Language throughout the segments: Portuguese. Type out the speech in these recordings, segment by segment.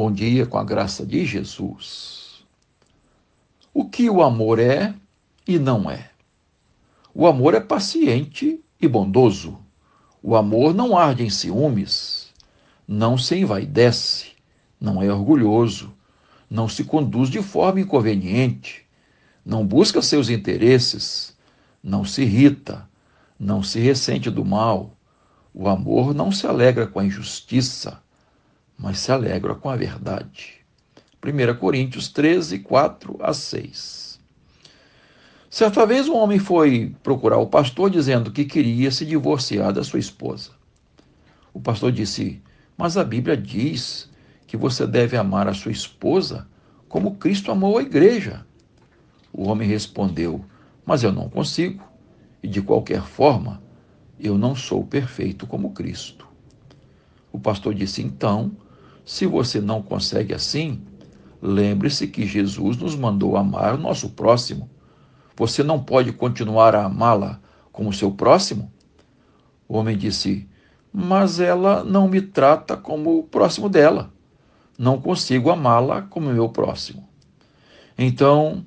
Bom dia com a graça de Jesus. O que o amor é e não é. O amor é paciente e bondoso. O amor não arde em ciúmes, não se envaidece, não é orgulhoso, não se conduz de forma inconveniente, não busca seus interesses, não se irrita, não se ressente do mal. O amor não se alegra com a injustiça mas se alegra com a verdade. 1 Coríntios 13, 4 a 6. Certa vez um homem foi procurar o pastor dizendo que queria se divorciar da sua esposa. O pastor disse: Mas a Bíblia diz que você deve amar a sua esposa como Cristo amou a igreja. O homem respondeu: Mas eu não consigo, e de qualquer forma, eu não sou perfeito como Cristo. O pastor disse: Então, se você não consegue assim, lembre-se que Jesus nos mandou amar o nosso próximo. Você não pode continuar a amá-la como seu próximo? O homem disse: Mas ela não me trata como o próximo dela. Não consigo amá-la como meu próximo. Então,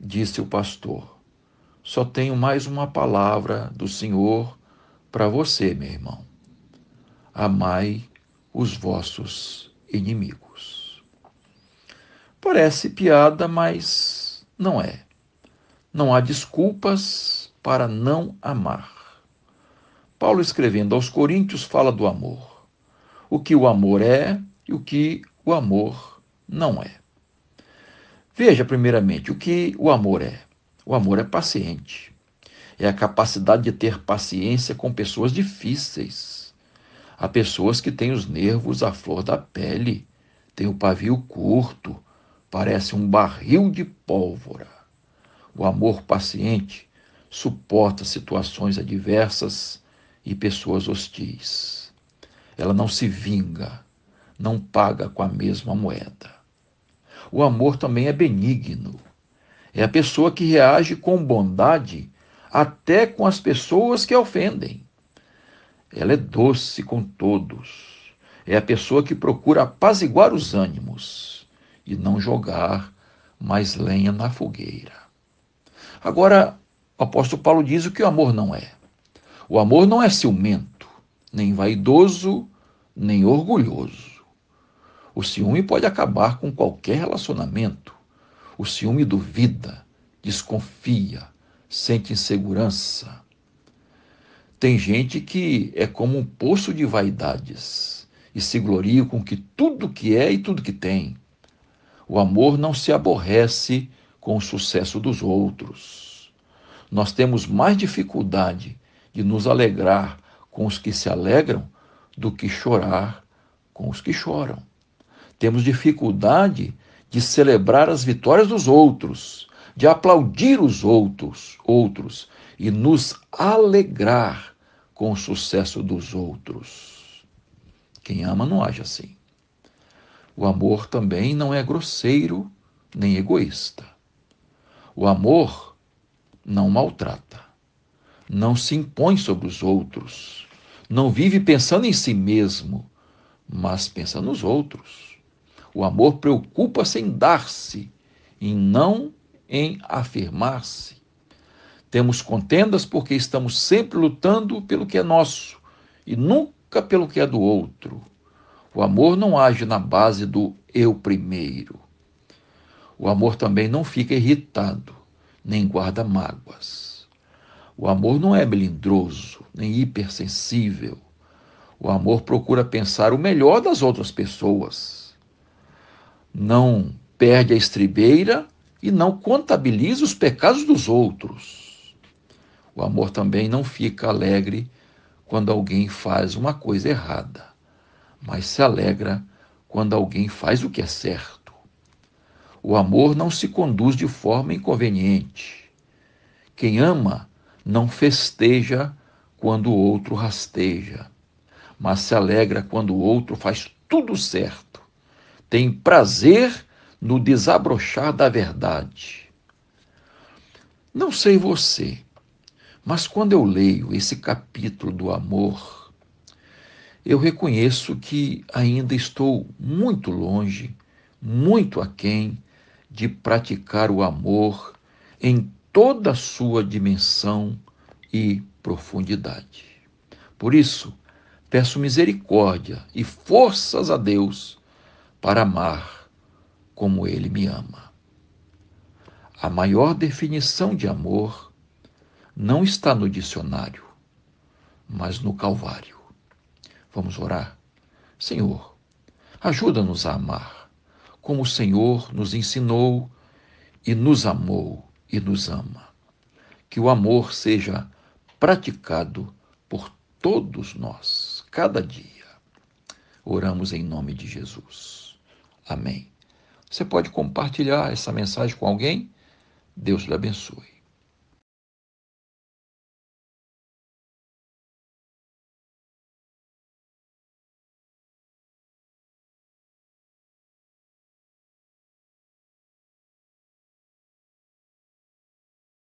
disse o pastor, só tenho mais uma palavra do Senhor para você, meu irmão. Amai os vossos inimigos. Parece piada, mas não é. Não há desculpas para não amar. Paulo, escrevendo aos Coríntios, fala do amor. O que o amor é e o que o amor não é. Veja, primeiramente, o que o amor é. O amor é paciente. É a capacidade de ter paciência com pessoas difíceis Há pessoas que têm os nervos à flor da pele, têm o pavio curto, parece um barril de pólvora. O amor paciente suporta situações adversas e pessoas hostis. Ela não se vinga, não paga com a mesma moeda. O amor também é benigno. É a pessoa que reage com bondade até com as pessoas que a ofendem. Ela é doce com todos. É a pessoa que procura apaziguar os ânimos e não jogar mais lenha na fogueira. Agora, o apóstolo Paulo diz o que o amor não é. O amor não é ciumento, nem vaidoso, nem orgulhoso. O ciúme pode acabar com qualquer relacionamento. O ciúme duvida, desconfia, sente insegurança, tem gente que é como um poço de vaidades e se gloria com que tudo que é e tudo que tem. O amor não se aborrece com o sucesso dos outros. Nós temos mais dificuldade de nos alegrar com os que se alegram do que chorar com os que choram. Temos dificuldade de celebrar as vitórias dos outros, de aplaudir os outros, outros e nos alegrar com o sucesso dos outros. Quem ama não age assim. O amor também não é grosseiro nem egoísta. O amor não maltrata, não se impõe sobre os outros, não vive pensando em si mesmo, mas pensa nos outros. O amor preocupa-se em dar-se e não em afirmar-se. Temos contendas porque estamos sempre lutando pelo que é nosso e nunca pelo que é do outro. O amor não age na base do eu primeiro. O amor também não fica irritado, nem guarda mágoas. O amor não é melindroso, nem hipersensível. O amor procura pensar o melhor das outras pessoas. Não perde a estribeira e não contabiliza os pecados dos outros. O amor também não fica alegre quando alguém faz uma coisa errada, mas se alegra quando alguém faz o que é certo. O amor não se conduz de forma inconveniente. Quem ama não festeja quando o outro rasteja, mas se alegra quando o outro faz tudo certo. Tem prazer no desabrochar da verdade. Não sei você, mas quando eu leio esse capítulo do amor, eu reconheço que ainda estou muito longe, muito aquém de praticar o amor em toda a sua dimensão e profundidade. Por isso, peço misericórdia e forças a Deus para amar como Ele me ama. A maior definição de amor não está no dicionário, mas no Calvário. Vamos orar? Senhor, ajuda-nos a amar, como o Senhor nos ensinou e nos amou e nos ama. Que o amor seja praticado por todos nós, cada dia. Oramos em nome de Jesus. Amém. Você pode compartilhar essa mensagem com alguém? Deus lhe abençoe.